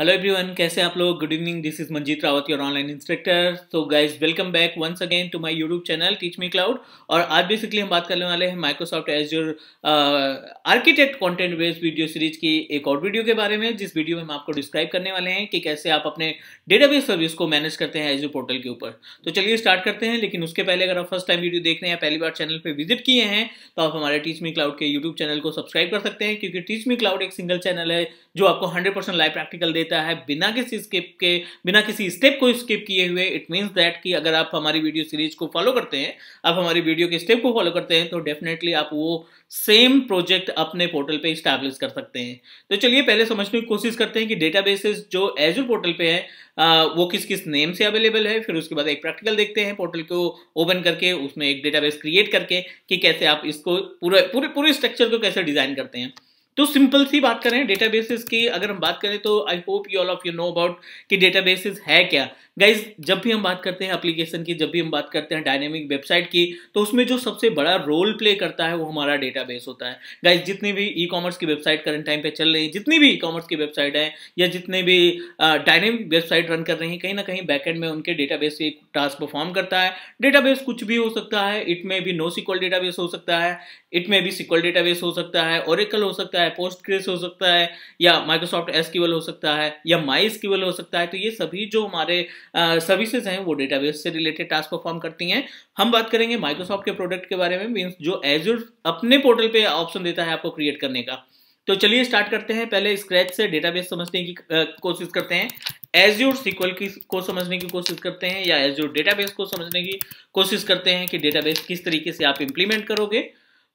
hello everyone कैसे आप लोग good evening this is Manjeet Rawat your online instructor तो guys welcome back once again to my YouTube channel Teach Me Cloud और आज basically हम बात करने वाले हैं Microsoft Azure architect content based video series की एक और वीडियो के बारे में जिस वीडियो में हम आपको डिस्क्राइब करने वाले हैं कि कैसे आप अपने डेटाबेस सर्विस को मैनेज करते हैं एज पोर्टल के ऊपर तो चलिए स्टार्ट करते हैं लेकिन उसके पहले अगर आप फर्स्ट टाइम वीडियो देख रहे हैं पहली बार चैनल पर विजिट किए हैं तो आप हमारे टीच मी क्लाउड के यूट्यूब चैनल को सब्सक्राइब कर सकते हैं क्योंकि टीच मी क्लाउड एक सिंगल चैनल है जो आपको 100 परसेंट लाइव प्रैक्टिकल देता है बिना किसी स्किप के बिना किसी स्टेप को स्किप किए हुए इट मीन्स दैट कि अगर आप हमारी वीडियो सीरीज को फॉलो करते हैं आप हमारी वीडियो के स्टेप को फॉलो करते हैं तो डेफिनेटली आप वो सेम प्रोजेक्ट अपने पोर्टल पे इस्टेब्लिश कर सकते हैं तो चलिए पहले समझने की कोशिश करते हैं कि डेटा जो एज पोर्टल पे है वो किस किस नेम से अवेलेबल है फिर उसके बाद एक प्रैक्टिकल देखते हैं पोर्टल को ओपन करके उसमें एक डेटाबेस क्रिएट करके कि कैसे आप इसको पूरे पूरे पूरे स्ट्रक्चर को कैसे डिजाइन करते हैं तो सिंपल सी बात करें डेटाबेसेस की अगर हम बात करें तो I hope you all of you know about कि डेटाबेसेस है क्या गाइज जब भी हम बात करते हैं एप्लीकेशन की जब भी हम बात करते हैं डायनेमिक वेबसाइट की तो उसमें जो सबसे बड़ा रोल प्ले करता है वो हमारा डेटाबेस होता है गाइज जितनी भी ई कॉमर्स की वेबसाइट करंट टाइम पे चल रही है जितनी भी ई कॉमर्स की वेबसाइट है या जितने भी डायनेमिक वेबसाइट रन कर रही है कहीं ना कहीं बैकेंड में उनके डेटाबेस से एक टास्क परफॉर्म करता है डेटाबेस कुछ भी हो सकता है इट में भी नो सिक्वल डेटाबेस हो सकता है इट में भी सिक्वल डेटाबेस हो सकता है ओरिकल हो सकता है पोस्ट हो सकता है या माइक्रोसॉफ्ट एस हो सकता है या माई हो सकता है तो ये सभी जो हमारे सर्विसेज हैं वो डेटाबेस से रिलेटेड टास्क परफॉर्म करती हैं हम बात करेंगे माइक्रोसॉफ्ट के प्रोडक्ट के बारे में मीन्स जो एजर अपने पोर्टल पे ऑप्शन देता है आपको क्रिएट करने का तो चलिए स्टार्ट करते हैं पहले स्क्रैच से डेटाबेस समझने की कोशिश करते हैं एज्योर सिक्वल की को समझने की कोशिश करते हैं या एज्योर डेटाबेस को समझने की कोशिश करते हैं कि डेटाबेस किस तरीके से आप इंप्लीमेंट करोगे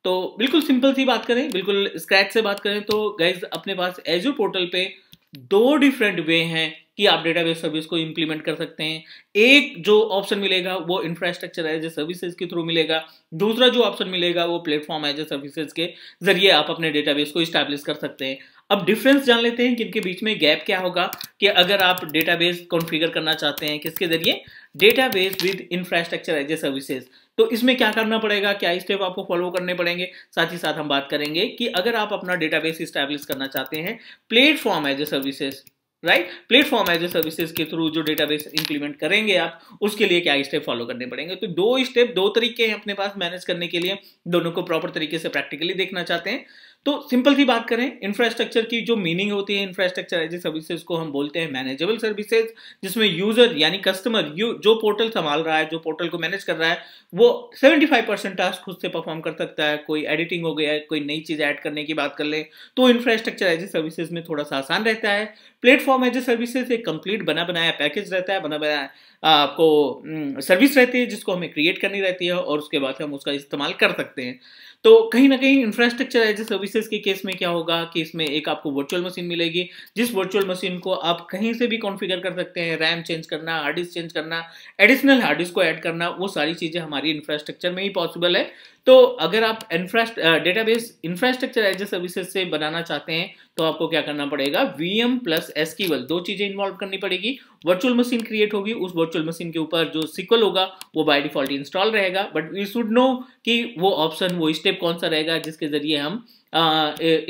तो बिल्कुल सिंपल सी बात करें बिल्कुल स्क्रैच से बात करें तो गैज अपने पास एज्योर पोर्टल पे दो डिफरेंट वे हैं कि आप डेटाबेस सर्विस को इंप्लीमेंट कर सकते हैं एक जो ऑप्शन मिलेगा वो इंफ्रास्ट्रक्चर एज ए सर्विसेज के थ्रू मिलेगा दूसरा जो ऑप्शन मिलेगा वो प्लेटफॉर्म एज ए सर्विसेज के जरिए आप अपने डेटाबेस को इस्टेब्लिश कर सकते हैं अब डिफरेंस जान लेते हैं कि इनके बीच में गैप क्या होगा कि अगर आप डेटाबेस कॉन्फ़िगर करना चाहते हैं किसके जरिए database with infrastructure as a services तो इसमें क्या करना पड़ेगा क्या स्टेप आपको फॉलो करने पड़ेंगे साथ ही साथ हम बात करेंगे कि अगर आप अपना डेटाबेस स्टैब्लिश करना चाहते हैं platform as a services right platform as a services के थ्रू जो डेटाबेस इंप्लीमेंट करेंगे आप उसके लिए क्या स्टेप फॉलो करने पड़ेंगे तो दो स्टेप दो तरीके हैं अपने पास मैनेज करने के लिए दोनों को प्रॉपर तरीके से प्रैक्टिकली देखना चाहते हैं तो सिंपल सी बात करें इंफ्रास्ट्रक्चर की जो मीनिंग होती है इंफ्रास्ट्रक्चर एज ए सर्विसेज को हम बोलते हैं मैनेजेबल सर्विसेज जिसमें यूजर यानी कस्टमर यू जो पोर्टल संभाल रहा है जो पोर्टल को मैनेज कर रहा है वो 75 परसेंट टास्क खुद से परफॉर्म कर सकता है कोई एडिटिंग हो गया कोई नई चीज़ ऐड करने की बात कर ले तो इंफ्रास्ट्रक्चर एज ए सर्विसेज में थोड़ा सा आसान रहता है प्लेटफॉर्म एज ए सर्विसेज एक कंप्लीट बना बनाया पैकेज रहता है बना बनाया आपको सर्विस हम्म, रहती है जिसको हमें क्रिएट करनी रहती है और उसके बाद हम उसका इस्तेमाल कर सकते हैं तो कहीं ना कहीं इंफ्रास्ट्रक्चर एज ए सर्विसेज के केस में क्या होगा कि इसमें एक आपको वर्चुअल मशीन मिलेगी जिस वर्चुअल मशीन को आप कहीं से भी कॉन्फ़िगर कर सकते हैं रैम चेंज करना हार्ड डिस्क चेंज करना एडिशनल हार्ड डिस्क को ऐड करना वो सारी चीज़ें हमारी इंफ्रास्ट्रक्चर में ही पॉसिबल है तो अगर आप infra database infrastructure as a services से बनाना चाहते हैं तो आपको क्या करना पड़ेगा वी एम प्लस एसक्यूएल दो चीज़ें इन्वॉल्व करनी पड़ेगी वर्चुअल मशीन क्रिएट होगी उस वर्चुअल मशीन के ऊपर जो सिक्वल होगा वो बाय डिफॉल्ट इंस्टॉल रहेगा बट वी शुड नो कि वो ऑप्शन वो स्टेप टाइप कौन सा रहेगा जिसके जरिए हम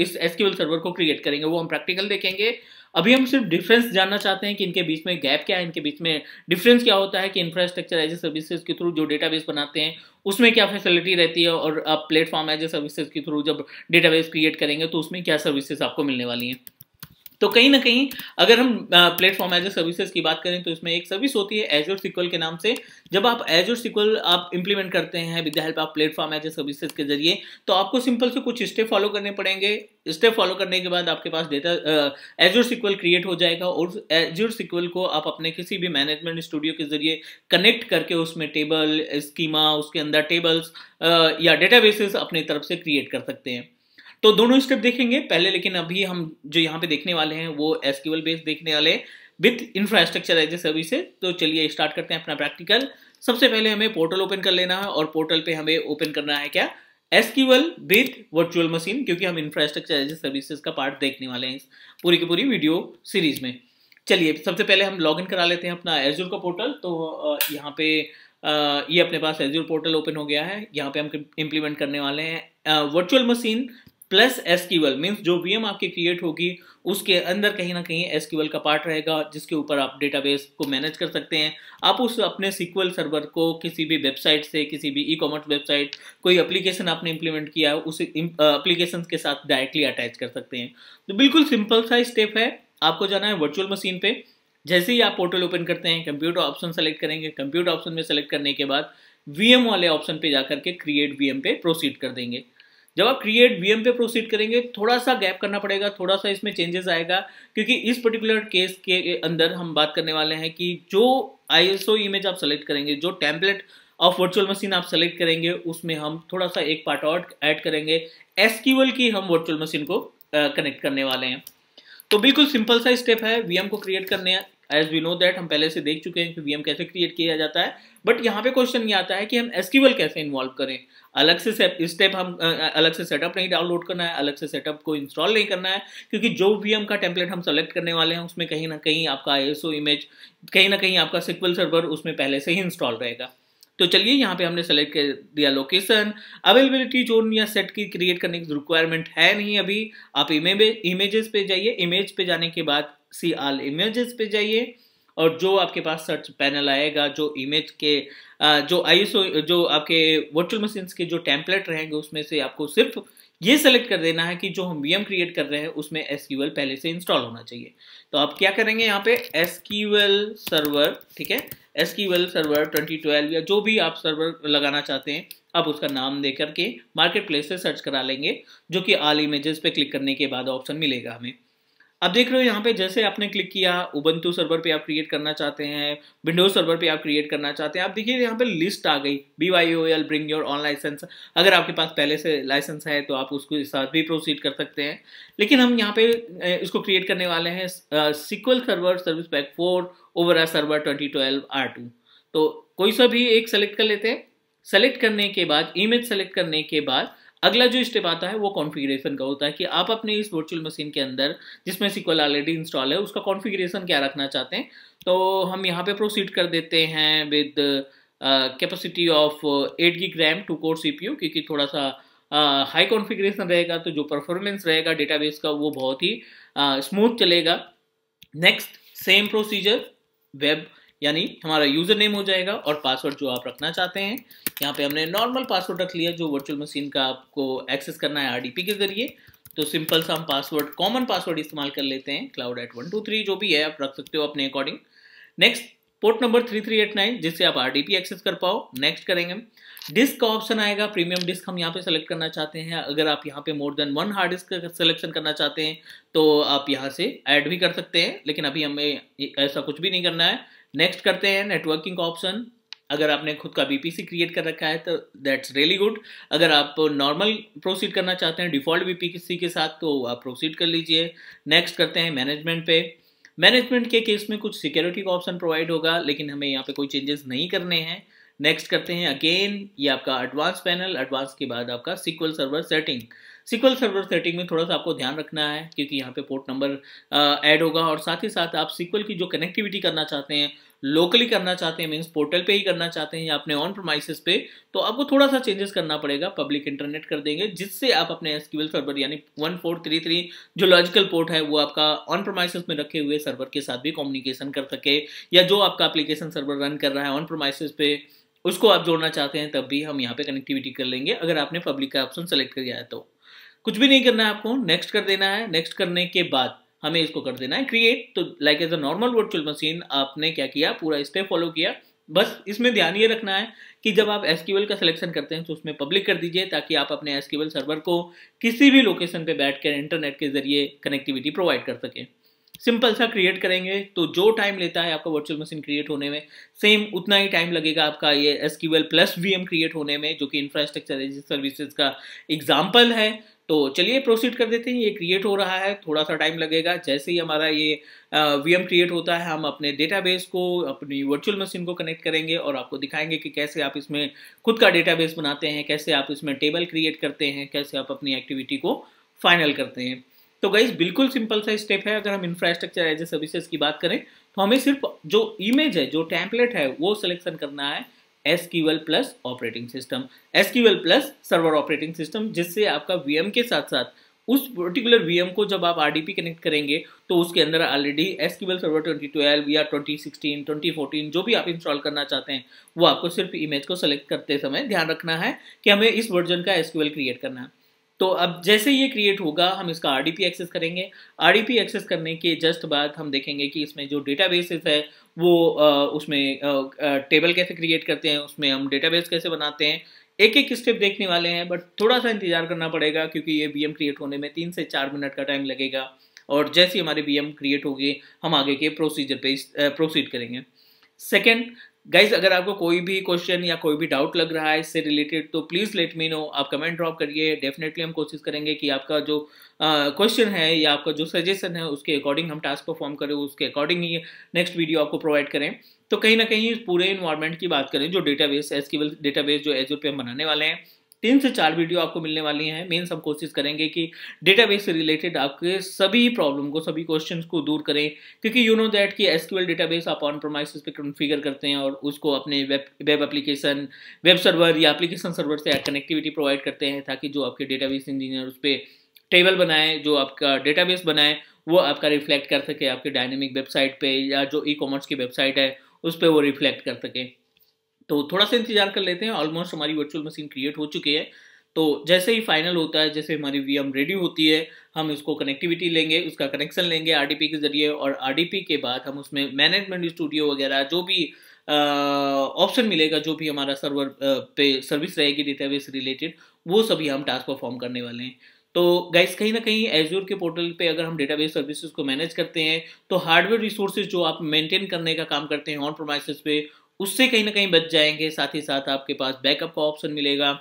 इस एसक्यूएल सर्वर को क्रिएट करेंगे वो हम प्रैक्टिकल देखेंगे अभी हम सिर्फ डिफरेंस जानना चाहते हैं कि इनके बीच में गैप क्या है इनके बीच में डिफरेंस क्या होता है कि इंफ्रास्ट्रक्चर एज ए सर्विसेज के थ्रू जो डेटाबेस बनाते हैं उसमें क्या फैसिलिटी रहती है और आप प्लेटफॉर्म एज ए सर्विसेज के थ्रू जब डेटाबेस क्रिएट करेंगे तो उसमें क्या सर्विसेज आपको मिलने वाली हैं तो कहीं ना कहीं अगर हम प्लेटफॉर्म एज ए सर्विसेज की बात करें तो इसमें एक सर्विस होती है एज सिक्वल के नाम से जब आप एज सिक्वल आप इंप्लीमेंट करते हैं with the help of platform as a services के जरिए तो आपको सिंपल से कुछ स्टेप फॉलो करने पड़ेंगे स्टेप फॉलो करने के बाद आपके पास डेटा एज सिक्वल क्रिएट हो जाएगा और एज सिक्वल को आप अपने किसी भी मैनेजमेंट स्टूडियो के जरिए कनेक्ट करके उसमें टेबल स्कीमा उसके अंदर टेबल्स या डेटाबेसेस अपनी तरफ से क्रिएट कर सकते हैं तो दोनों स्टेप देखेंगे पहले लेकिन अभी हम जो यहाँ पे देखने वाले हैं वो एसक्यूएल बेस देखने वाले with infrastructure as a services तो चलिए स्टार्ट करते हैं अपना प्रैक्टिकल सबसे पहले हमें पोर्टल ओपन कर लेना है और पोर्टल पे हमें ओपन करना है क्या एसक्यूएल विथ वर्चुअल मशीन क्योंकि हम इंफ्रास्ट्रक्चर एज ए सर्विसेज का पार्ट देखने वाले हैं पूरी की पूरी वीडियो सीरीज में चलिए सबसे पहले हम लॉग करा लेते हैं अपना एजूर का पोर्टल तो यहाँ पे ये अपने पास एजुअल पोर्टल ओपन हो गया है यहाँ पे हम इम्प्लीमेंट करने वाले हैं virtual machine plus SQL means जो वीएम आपकी क्रिएट होगी उसके अंदर कहीं ना कहीं एसक्यूएल का पार्ट रहेगा जिसके ऊपर आप डेटाबेस को मैनेज कर सकते हैं आप उस अपने सिक्वल सर्वर को किसी भी वेबसाइट से किसी भी ई कॉमर्स वेबसाइट कोई एप्लीकेशन आपने इंप्लीमेंट किया है उस एप्लीकेशन के साथ डायरेक्टली अटैच कर सकते हैं तो बिल्कुल सिंपल सा स्टेप है आपको जाना है वर्चुअल मशीन पे जैसे ही आप पोर्टल ओपन करते हैं कंप्यूटर ऑप्शन सेलेक्ट करेंगे कंप्यूटर ऑप्शन में सेलेक्ट करने के बाद वीएम वाले ऑप्शन पे जाकर के क्रिएट वीएम पे प्रोसीड कर देंगे जब आप क्रिएट वीएम पे प्रोसीड करेंगे थोड़ा सा गैप करना पड़ेगा थोड़ा सा इसमें चेंजेस आएगा क्योंकि इस पर्टिकुलर केस के अंदर हम बात करने वाले हैं कि जो आईएसओ इमेज आप सेलेक्ट करेंगे जो टैंपलेट ऑफ वर्चुअल मशीन आप सेलेक्ट करेंगे उसमें हम थोड़ा सा एक पार्ट आउट ऐड करेंगे एसक्यूएल की हम वर्चुअल मशीन को कनेक्ट करने वाले हैं तो बिल्कुल सिंपल सा स्टेप है वीएम को क्रिएट करने एज वी नो दैट हम पहले से देख चुके हैं कि वीएम कैसे क्रिएट किया जाता है बट यहाँ पे क्वेश्चन ये आता है कि हम एसक्यूएल कैसे इन्वॉल्व करें अलग से स्टेप हम अलग से सेटअप नहीं डाउनलोड करना है अलग से सेटअप को इंस्टॉल नहीं करना है क्योंकि जो वीएम का टेम्पलेट हम सेलेक्ट करने वाले हैं उसमें कहीं ना कहीं आपका आई इमेज कहीं ना कहीं आपका सिक्वल सर्वर उसमें पहले से ही इंस्टॉल रहेगा तो चलिए यहाँ पे हमने सेलेक्ट कर दिया लोकेशन अवेलेबिलिटी जोन या सेट की क्रिएट करने की रिक्वायरमेंट है नहीं अभी आप इमेज इमेजेस पे जाइए इमेज पे जाने के बाद सी आल इमेजेस पे जाइए और जो आपके पास सर्च पैनल आएगा जो इमेज के जो आईएसओ जो आपके वर्चुअल मशीन के जो टैंपलेट रहेंगे उसमें से आपको सिर्फ ये सेलेक्ट कर देना है कि जो हम वीएम क्रिएट कर रहे हैं उसमें एस पहले से इंस्टॉल होना चाहिए तो आप क्या करेंगे यहाँ पे एस सर्वर ठीक है एस सर्वर 2012 या जो भी आप सर्वर लगाना चाहते हैं आप उसका नाम दे करके मार्केट प्लेस से सर्च करा लेंगे जो कि आल इमेजेस पे क्लिक करने के बाद ऑप्शन मिलेगा हमें आप देख रहे हो यहाँ पे जैसे आपने क्लिक किया उबंतु सर्वर पे आप क्रिएट करना चाहते हैं विंडोज सर्वर पे आप क्रिएट करना चाहते हैं आप देखिए यहाँ पे लिस्ट आ गई B Y O L bring your own license अगर आपके पास पहले से लाइसेंस है तो आप उसके साथ भी प्रोसीड कर सकते हैं लेकिन हम यहाँ पे इसको क्रिएट करने वाले हैं SQL server service pack four over a server twenty twelve R two तो कोई सा भी एक सेलेक्ट कर लेते हैं सेलेक्ट करने के बाद इमेज सेलेक्ट करने के बाद अगला जो स्टेप आता है वो कॉन्फ़िगरेशन का होता है कि आप अपने इस वर्चुअल मशीन के अंदर जिसमें सिक्वल ऑलरेडी इंस्टॉल है उसका कॉन्फ़िगरेशन क्या रखना चाहते हैं तो हम यहाँ पे प्रोसीड कर देते हैं with capacity of eight G RAM two core सी क्योंकि थोड़ा सा हाई uh, कॉन्फ़िगरेशन रहेगा तो जो परफॉर्मेंस रहेगा डेटाबेस का वो बहुत ही स्मूथ uh, चलेगा नेक्स्ट सेम प्रोसीजर वेब यानी हमारा यूज़र नेम हो जाएगा और पासवर्ड जो आप रखना चाहते हैं यहाँ पे हमने नॉर्मल पासवर्ड रख लिया जो वर्चुअल मशीन का आपको एक्सेस करना है आरडीपी के जरिए तो सिंपल सा हम पासवर्ड कॉमन पासवर्ड इस्तेमाल कर लेते हैं cloud at one two three जो भी है आप रख सकते हो अपने according next port number three three eight nine जिससे आप आर एक्सेस कर पाओ नेक्स्ट करेंगे हम डिस्क का ऑप्शन आएगा प्रीमियम डिस्क हम यहाँ पे सेलेक्ट करना चाहते हैं अगर आप यहाँ पे more than one hard disk का सिलेक्शन करना चाहते हैं तो आप यहाँ से ऐड भी कर सकते हैं लेकिन अभी हमें ऐसा कुछ भी नहीं करना है नेक्स्ट करते हैं नेटवर्किंग का ऑप्शन अगर आपने खुद का बीपीसी क्रिएट कर रखा है तो दैट्स रियली गुड अगर आप नॉर्मल प्रोसीड करना चाहते हैं डिफॉल्ट बीपीसी के साथ तो आप प्रोसीड कर लीजिए नेक्स्ट करते हैं मैनेजमेंट पे मैनेजमेंट के केस में कुछ सिक्योरिटी का ऑप्शन प्रोवाइड होगा लेकिन हमें यहाँ पे कोई चेंजेस नहीं करने हैं नेक्स्ट करते हैं अगेन ये आपका एडवांस पैनल एडवांस के बाद आपका SQL server setting SQL server setting में थोड़ा सा आपको ध्यान रखना है क्योंकि यहाँ पे पोर्ट नंबर ऐड होगा और साथ ही साथ आप सिक्वल की जो कनेक्टिविटी करना चाहते हैं लोकली करना चाहते हैं मीन्स पोर्टल पे ही करना चाहते हैं या अपने ऑन प्रोमाइसिस पे तो आपको थोड़ा सा चेंजेस करना पड़ेगा पब्लिक इंटरनेट कर देंगे जिससे आप अपने एसक्यूएल सर्वर यानी वन फोर थ्री थ्री जो लॉजिकल पोर्ट है वो आपका ऑन प्रोमाइसिस में रखे हुए सर्वर के साथ भी कम्युनिकेशन कर सके या जो आपका एप्लीकेशन सर्वर रन कर रहा है ऑन प्रोमाइसिस पे उसको आप जोड़ना चाहते हैं तब भी हम यहाँ पे कनेक्टिविटी कर लेंगे अगर आपने पब्लिक का ऑप्शन सेलेक्ट कर लिया है तो कुछ भी नहीं करना है आपको नेक्स्ट कर देना है नेक्स्ट करने के बाद हमें इसको कर देना है क्रिएट तो like as a normal virtual machine आपने क्या किया पूरा इस फॉलो किया बस इसमें ध्यान ये रखना है कि जब आप एस का सिलेक्शन करते हैं तो उसमें पब्लिक कर दीजिए ताकि आप अपने एस सर्वर को किसी भी लोकेशन पे बैठकर इंटरनेट के जरिए कनेक्टिविटी प्रोवाइड कर सकें सिंपल सा क्रिएट करेंगे तो जो टाइम लेता है आपका वर्चुअल मशीन क्रिएट होने में सेम उतना ही टाइम लगेगा आपका ये एस प्लस वी क्रिएट होने में जो कि इंफ्रास्ट्रक्चर एज सर्विसेज का एग्जाम्पल है तो चलिए प्रोसीड कर देते हैं ये क्रिएट हो रहा है थोड़ा सा टाइम लगेगा जैसे ही हमारा ये वी क्रिएट होता है हम अपने डेटाबेस को अपनी वर्चुअल मशीन को कनेक्ट करेंगे और आपको दिखाएंगे कि कैसे आप इसमें खुद का डेटाबेस बनाते हैं कैसे आप इसमें टेबल क्रिएट करते हैं कैसे आप अपनी एक्टिविटी को फाइनल करते हैं तो गाइज बिल्कुल सिंपल सा स्टेप है अगर हम इंफ्रास्ट्रक्चर एज ए सर्विसेज की बात करें तो हमें सिर्फ जो इमेज है जो टैंपलेट है वो सिलेक्शन करना है SQL plus operating system SQL plus server operating system जिससे आपका वीएम के साथ साथ उस पर्टिकुलर वीएम को जब आप आरडीपी कनेक्ट करेंगे तो उसके अंदर already SQL server twenty twelve या ट्वेंटी सिक्सटीन ट्वेंटी फोर्टीन जो भी आप इंस्टॉल करना चाहते हैं वो आपको सिर्फ इमेज को सेलेक्ट करते समय ध्यान रखना है कि हमें इस वर्जन का एस क्रिएट करना है तो अब जैसे ये क्रिएट होगा हम इसका आर एक्सेस करेंगे आर एक्सेस करने के जस्ट बाद हम देखेंगे कि इसमें जो डेटा है वो उसमें टेबल कैसे क्रिएट करते हैं उसमें हम डेटा कैसे बनाते हैं एक एक स्टेप देखने वाले हैं बट थोड़ा सा इंतजार करना पड़ेगा क्योंकि ये बी क्रिएट होने में तीन से चार मिनट का टाइम लगेगा और जैसे ही हमारे बी क्रिएट होगी हम आगे के प्रोसीजर पे प्रोसीड करेंगे सेकेंड गाइज अगर आपको कोई भी क्वेश्चन या कोई भी डाउट लग रहा है इससे रिलेटेड तो प्लीज़ लेट मी नो आप कमेंट ड्रॉप करिए डेफिनेटली हम कोशिश करेंगे कि आपका जो क्वेश्चन है या आपका जो सजेशन है उसके अकॉर्डिंग हम टास्क परफॉर्म करें उसके अकॉर्डिंग ही नेक्स्ट वीडियो आपको प्रोवाइड करें तो कहीं ना कहीं पूरे इन्वायरमेंट की बात करें जो डेटाबेस एसक्यूएल डेटाबेस जो एज पे हम बनाने वाले हैं तीन से चार वीडियो आपको मिलने वाली हैं मेन सब कोशिश करेंगे कि डेटाबेस से रिलेटेड आपके सभी प्रॉब्लम को सभी क्वेश्चन को दूर करें क्योंकि यू नो दैट कि एसक्यूएल डेटाबेस आप ऑन प्रोमाइस पे कॉन्फ़िगर करते हैं और उसको अपने web web application web server या एप्लीकेशन सर्वर से कनेक्टिविटी प्रोवाइड करते हैं ताकि जो आपके डेटाबेस इंजीनियर उस पर टेबल बनाए जो आपका डेटाबेस बनाए वो आपका रिफ्लेक्ट कर सके आपके डायनेमिक वेबसाइट पे या जो ई कॉमर्स की वेबसाइट है उस पर वो रिफ्लेक्ट कर सके तो थोड़ा सा इंतजार कर लेते हैं ऑलमोस्ट हमारी वर्चुअल मशीन क्रिएट हो चुकी है तो जैसे ही फाइनल होता है जैसे हमारी वी रेडी होती है हम इसको कनेक्टिविटी लेंगे उसका कनेक्शन लेंगे आर के ज़रिए और आर के बाद हम उसमें मैनेजमेंट स्टूडियो वगैरह जो भी ऑप्शन मिलेगा जो भी हमारा सर्वर पे सर्विस रहेगी डेटाबेस रिलेटेड वो सभी हम टास्क परफॉर्म करने वाले हैं तो गाइस कहीं ना कहीं एजूर के पोर्टल पे अगर हम डेटाबेस सर्विसेज को मैनेज करते हैं तो हार्डवेयर रिसोर्सेज जो आप मेंटेन करने का काम करते हैं ऑन प्रोमाइसिस पे उससे कहीं ना कहीं बच जाएंगे साथ ही साथ आपके पास बैकअप का ऑप्शन मिलेगा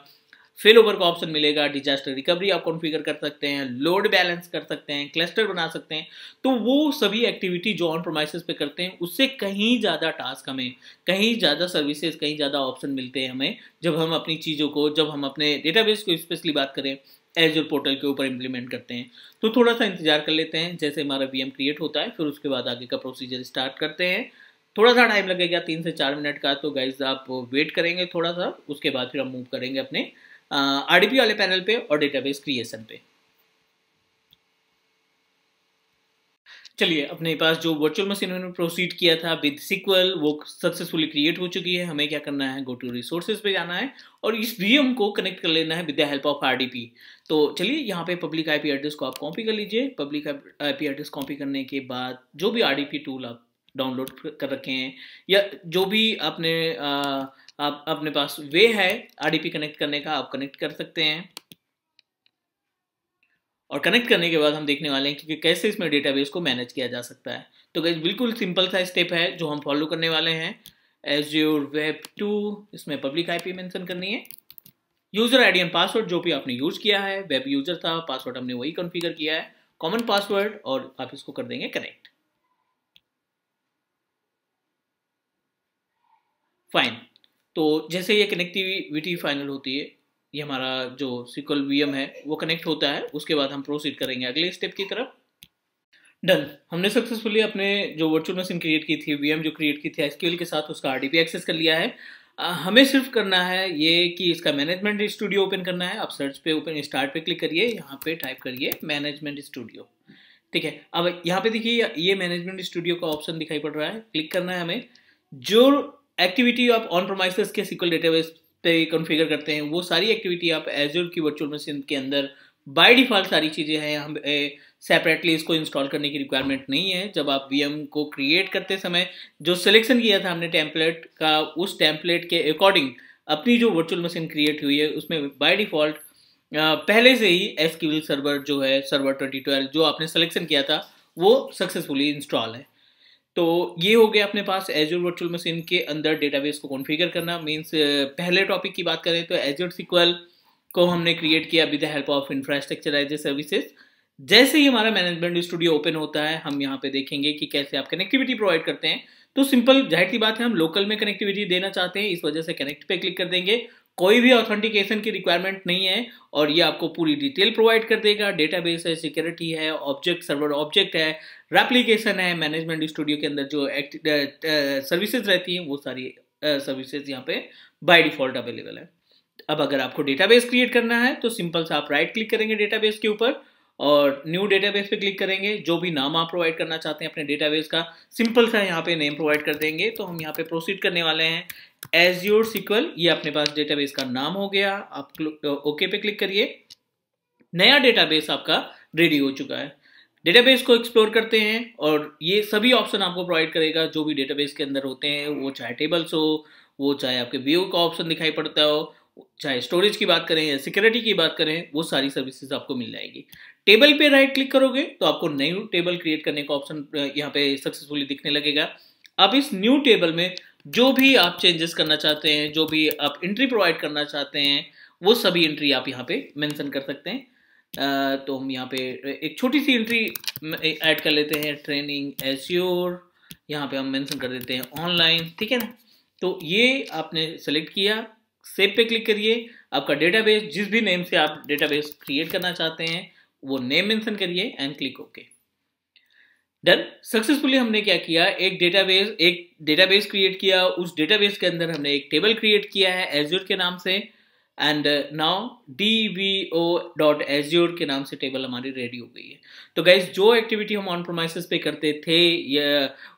फेल ओवर का ऑप्शन मिलेगा डिजास्टर रिकवरी आप कॉन्फ़िगर कर सकते हैं लोड बैलेंस कर सकते हैं क्लस्टर बना सकते हैं तो वो सभी एक्टिविटी जो ऑन प्रोमाइसिस पे करते हैं उससे कहीं ज़्यादा टास्क हमें कहीं ज़्यादा सर्विसेज कहीं ज़्यादा ऑप्शन मिलते हैं हमें जब हम अपनी चीज़ों को जब हम अपने डेटाबेस को स्पेशली बात करें एज पोर्टल के ऊपर इम्प्लीमेंट करते हैं तो थोड़ा सा इंतजार कर लेते हैं जैसे हमारा वी क्रिएट होता है फिर उसके बाद आगे का प्रोसीजर स्टार्ट करते हैं थोड़ा सा टाइम लगेगा तीन से चार मिनट का तो गाइज आप वेट करेंगे थोड़ा सा उसके बाद फिर हम मूव करेंगे अपने आरडीपी वाले पैनल पे और डेटाबेस क्रिएशन पे चलिए अपने पास जो वर्चुअल मशीन उन्होंने प्रोसीड किया था विद सिक्वल वो सक्सेसफुली क्रिएट हो चुकी है हमें क्या करना है गो टू रिसोर्सेज पे जाना है और इस वीएम को कनेक्ट कर लेना है with the help of RDP तो चलिए यहाँ पे पब्लिक आईपी एड्रेस को आप कॉपी कर लीजिए पब्लिक आईपी एड्रेस कॉपी करने के बाद जो भी आरडीपी टूल आप डाउनलोड कर रखे हैं या जो भी आपने आप अपने पास वे है आरडीपी कनेक्ट करने का आप कनेक्ट कर सकते हैं और कनेक्ट करने के बाद हम देखने वाले हैं कि कैसे इसमें डेटाबेस को मैनेज किया जा सकता है तो गैस बिल्कुल सिंपल सा स्टेप है जो हम फॉलो करने वाले हैं एज योर वेब टू इसमें पब्लिक आईपी मेंशन करनी है यूजर आईडी एंड पासवर्ड जो भी आपने यूज किया है वेब यूजर था पासवर्ड हमने वही कॉन्फ़िगर किया है कॉमन पासवर्ड और आप इसको कर देंगे कनेक्ट फाइन तो जैसे ये कनेक्टिविटी फाइनल होती है ये हमारा जो सिक्वल वीएम है वो कनेक्ट होता है उसके बाद हम प्रोसीड करेंगे अगले स्टेप की तरफ डन हमने सक्सेसफुली अपने जो वर्चुअल मशीन क्रिएट की थी वीएम जो क्रिएट की थी एसक्यूएल के साथ उसका आरडीपी एक्सेस कर लिया है हमें सिर्फ करना है ये कि इसका मैनेजमेंट स्टूडियो ओपन करना है आप सर्च पे ओपन स्टार्ट पे क्लिक करिए यहाँ पे टाइप करिए मैनेजमेंट स्टूडियो ठीक है अब यहाँ पे देखिए ये मैनेजमेंट स्टूडियो का ऑप्शन दिखाई पड़ रहा है क्लिक करना है हमें जो एक्टिविटी आप ऑन प्रोमाइसिस के सिक्वल डेटाबेस पे कॉन्फ़िगर करते हैं वो सारी एक्टिविटी आप एजर की वर्चुअल मशीन के अंदर बाय डिफ़ॉल्ट सारी चीज़ें हैं हम सेपरेटली इसको इंस्टॉल करने की रिक्वायरमेंट नहीं है जब आप वी को क्रिएट करते समय जो सिलेक्शन किया था हमने टेम्पलेट का उस टेम्पलेट के अकॉर्डिंग अपनी जो वर्चुअल मशीन क्रिएट हुई है उसमें बाय डिफ़ॉल्ट पहले से ही एस सर्वर जो है सर्वर ट्वेंटी जो आपने सिलेक्शन किया था वो सक्सेसफुली इंस्टॉल है तो ये हो गया अपने पास एजोर वर्चुअल मशीन के अंदर डेटाबेस को कॉन्फ़िगर करना मीन्स uh, पहले टॉपिक की बात करें तो एजोर सिक्वल को हमने क्रिएट किया with the help of infrastructure as a services जैसे ही हमारा मैनेजमेंट स्टूडियो ओपन होता है हम यहाँ पे देखेंगे कि कैसे आप कनेक्टिविटी प्रोवाइड करते हैं तो सिंपल जाहिर सी बात है हम लोकल में कनेक्टिविटी देना चाहते हैं इस वजह से कनेक्ट पे क्लिक कर देंगे कोई भी ऑथेंटिकेशन की रिक्वायरमेंट नहीं है और ये आपको पूरी डिटेल प्रोवाइड कर देगा डेटाबेस है सिक्योरिटी है ऑब्जेक्ट सर्वर ऑब्जेक्ट है रेप्लीकेशन है मैनेजमेंट स्टूडियो के अंदर जो सर्विसेज रहती हैं वो सारी सर्विसेज यहाँ पे बाय डिफॉल्ट अवेलेबल है अब अगर आपको डेटाबेस क्रिएट करना है तो सिंपल सा आप राइट क्लिक करेंगे डेटाबेस के ऊपर और न्यू डेटाबेस पे क्लिक करेंगे जो भी नाम आप प्रोवाइड करना चाहते हैं अपने डेटाबेस का सिंपल सा यहाँ पे नेम प्रोवाइड कर देंगे तो हम यहाँ पे प्रोसीड करने वाले हैं एज योर सिक्वल ये अपने पास डेटाबेस का नाम हो गया आप ओके पे क्लिक करिए नया डेटाबेस आपका रेडी हो चुका है डेटाबेस को एक्सप्लोर करते हैं और ये सभी ऑप्शन आपको प्रोवाइड करेगा जो भी डेटाबेस के अंदर होते हैं वो चाहे टेबल्स हो वो चाहे आपके व्यू का ऑप्शन दिखाई पड़ता हो चाहे स्टोरेज की बात करें या सिक्योरिटी की बात करें वो सारी सर्विसेज आपको मिल जाएगी टेबल पे राइट क्लिक करोगे तो आपको न्यू टेबल क्रिएट करने का ऑप्शन यहाँ पे सक्सेसफुली दिखने लगेगा अब इस न्यू टेबल में जो भी आप चेंजेस करना चाहते हैं जो भी आप एंट्री प्रोवाइड करना चाहते हैं वो सभी एंट्री आप यहाँ पे मेंशन कर सकते हैं आ, तो हम यहाँ पे एक छोटी सी एंट्री ऐड कर लेते हैं ट्रेनिंग एस्योर यहाँ पे हम मेंशन कर देते हैं ऑनलाइन ठीक है ना तो ये आपने सेलेक्ट किया सेव पे क्लिक करिए आपका डेटाबेस जिस भी नेम से आप डेटाबेस क्रिएट करना चाहते हैं वो नेम मेंशन करिए and click okay done successfully हमने क्या किया एक डेटाबेस एक डेटाबेस क्रिएट किया उस डेटाबेस के अंदर हमने एक टेबल क्रिएट किया है एजोर के नाम से and now D V O dot Azure के नाम से टेबल हमारी रेडी हो गई है तो गाइज जो एक्टिविटी हम ऑन प्रोमाइसिस पे करते थे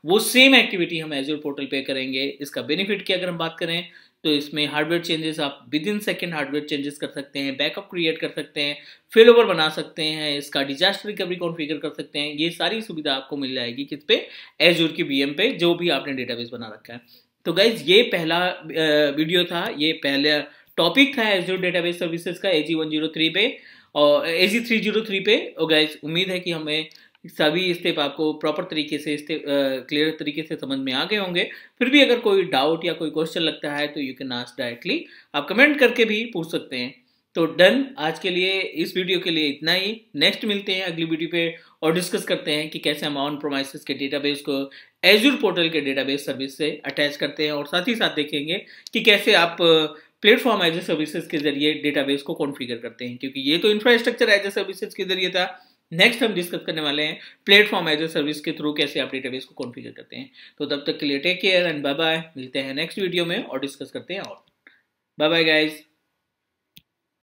वो सेम एक्टिविटी हम एज्योर पोर्टल पे करेंगे इसका बेनिफिट की अगर हम बात करें तो इसमें हार्डवेयर चेंजेस आप within second hardware changes कर सकते हैं बैकअप क्रिएट कर सकते हैं फेल ओवर बना सकते हैं इसका डिजास्टर रिकवरी कॉन्फ़िगर कर सकते हैं ये सारी सुविधा आपको मिल जाएगी किस पे एजूर की वी पे जो भी आपने डेटाबेस बना रखा है तो गाइज ये पहला वीडियो था ये पहला टॉपिक था एज डेटाबेस सर्विसेज का A G one zero three पे और A G three zero three पे और oh, गैस उम्मीद है कि हमें सभी स्टेप आपको प्रॉपर तरीके से स्टेप क्लियर तरीके से समझ में आ गए होंगे फिर भी अगर कोई डाउट या कोई क्वेश्चन लगता है तो यू कैन आस्क डायरेक्टली आप कमेंट करके भी पूछ सकते हैं तो डन आज के लिए इस वीडियो के लिए इतना ही नेक्स्ट मिलते हैं अगली वीडियो पे और डिस्कस करते हैं कि कैसे हम ऑन प्रोमाइसिस के डेटाबेस को एजूर पोर्टल के डेटाबेस सर्विस से अटैच करते हैं और साथ ही साथ देखेंगे कि कैसे आप प्लेटफॉर्म एज ए सर्विसेज के जरिए डेटाबेस को कॉन्फ़िगर करते हैं क्योंकि ये तो इंफ्रास्ट्रक्चर एज ए सर्विसेज के जरिए था नेक्स्ट हम डिस्कस करने वाले हैं प्लेटफॉर्म एज ए सर्विस के थ्रू कैसे आप डेटाबेस को कॉन्फ़िगर करते हैं तो तब तक के लिए take care and bye bye मिलते हैं नेक्स्ट वीडियो में और डिस्कस करते हैं और बाय बाय गाइज़